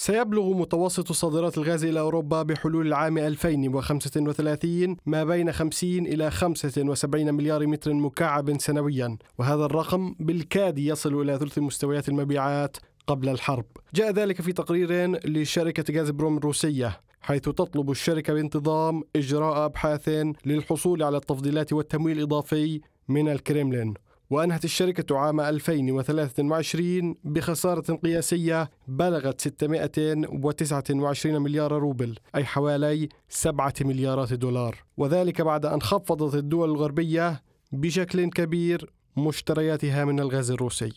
سيبلغ متوسط صادرات الغاز إلى أوروبا بحلول العام 2035 ما بين 50 إلى 75 مليار متر مكعب سنويا وهذا الرقم بالكاد يصل إلى ثلث مستويات المبيعات قبل الحرب جاء ذلك في تقرير لشركة غاز بروم الروسية حيث تطلب الشركة بانتظام إجراء أبحاث للحصول على التفضيلات والتمويل الإضافي من الكريملين وأنهت الشركة عام 2023 بخسارة قياسية بلغت 629 مليار روبل أي حوالي 7 مليارات دولار وذلك بعد أن خفضت الدول الغربية بشكل كبير مشترياتها من الغاز الروسي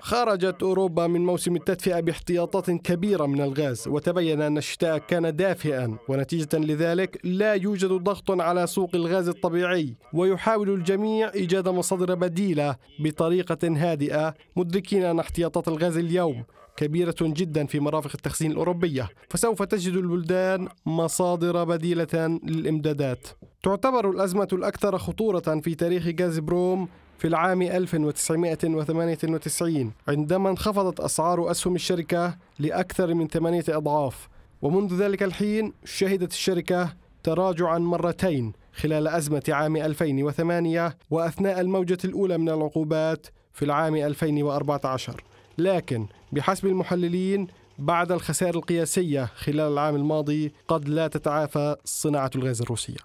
خرجت أوروبا من موسم التدفئة باحتياطات كبيرة من الغاز وتبين أن الشتاء كان دافئا ونتيجة لذلك لا يوجد ضغط على سوق الغاز الطبيعي ويحاول الجميع إيجاد مصادر بديلة بطريقة هادئة مدركين أن احتياطات الغاز اليوم كبيرة جدا في مرافق التخزين الأوروبية فسوف تجد البلدان مصادر بديلة للإمدادات تعتبر الأزمة الأكثر خطورة في تاريخ غاز بروم في العام 1998 عندما انخفضت أسعار أسهم الشركة لأكثر من ثمانية أضعاف ومنذ ذلك الحين شهدت الشركة تراجعا مرتين خلال أزمة عام 2008 وأثناء الموجة الأولى من العقوبات في العام 2014 لكن بحسب المحللين بعد الخسائر القياسية خلال العام الماضي قد لا تتعافى صناعة الغاز الروسية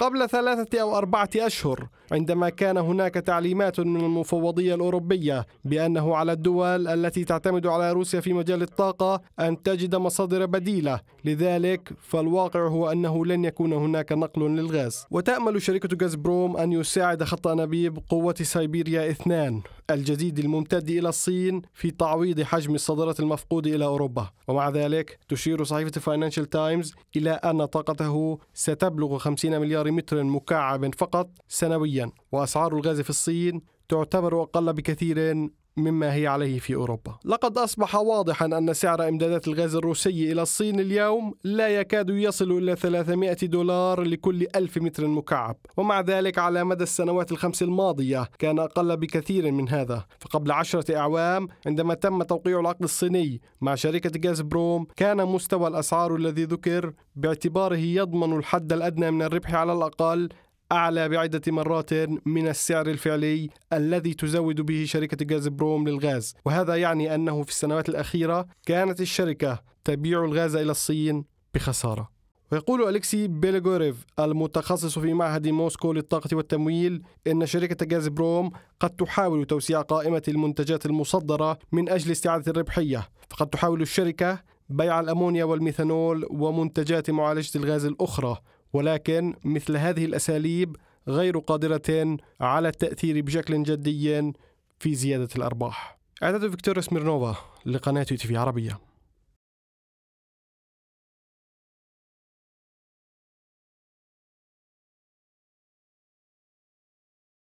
قبل ثلاثة أو أربعة أشهر عندما كان هناك تعليمات من المفوضية الأوروبية بأنه على الدول التي تعتمد على روسيا في مجال الطاقة أن تجد مصادر بديلة لذلك فالواقع هو أنه لن يكون هناك نقل للغاز وتأمل شركة غاز بروم أن يساعد خط أنابيب قوة سيبيريا اثنان الجديد الممتد إلى الصين في تعويض حجم الصادرات المفقود إلى أوروبا ومع ذلك تشير صحيفة فاينانشال تايمز إلى أن طاقته ستبلغ 50 مليار متر مكعب فقط سنويا وأسعار الغاز في الصين تعتبر أقل بكثير مما هي عليه في أوروبا لقد أصبح واضحا أن سعر إمدادات الغاز الروسي إلى الصين اليوم لا يكاد يصل إلى 300 دولار لكل ألف متر مكعب ومع ذلك على مدى السنوات الخمس الماضية كان أقل بكثير من هذا فقبل عشرة أعوام عندما تم توقيع العقد الصيني مع شركة غاز بروم كان مستوى الأسعار الذي ذكر باعتباره يضمن الحد الأدنى من الربح على الأقل أعلى بعدة مرات من السعر الفعلي الذي تزود به شركة غاز بروم للغاز وهذا يعني أنه في السنوات الأخيرة كانت الشركة تبيع الغاز إلى الصين بخسارة ويقول أليكسي بيلغوريف المتخصص في معهد موسكو للطاقة والتمويل إن شركة غاز بروم قد تحاول توسيع قائمة المنتجات المصدرة من أجل استعادة الربحية فقد تحاول الشركة بيع الأمونيا والميثانول ومنتجات معالجة الغاز الأخرى ولكن مثل هذه الأساليب غير قادرة على التأثير بشكل جدي في زيادة الأرباح. إعداد فيكتور سميرنوفا لقناة تي في عربية.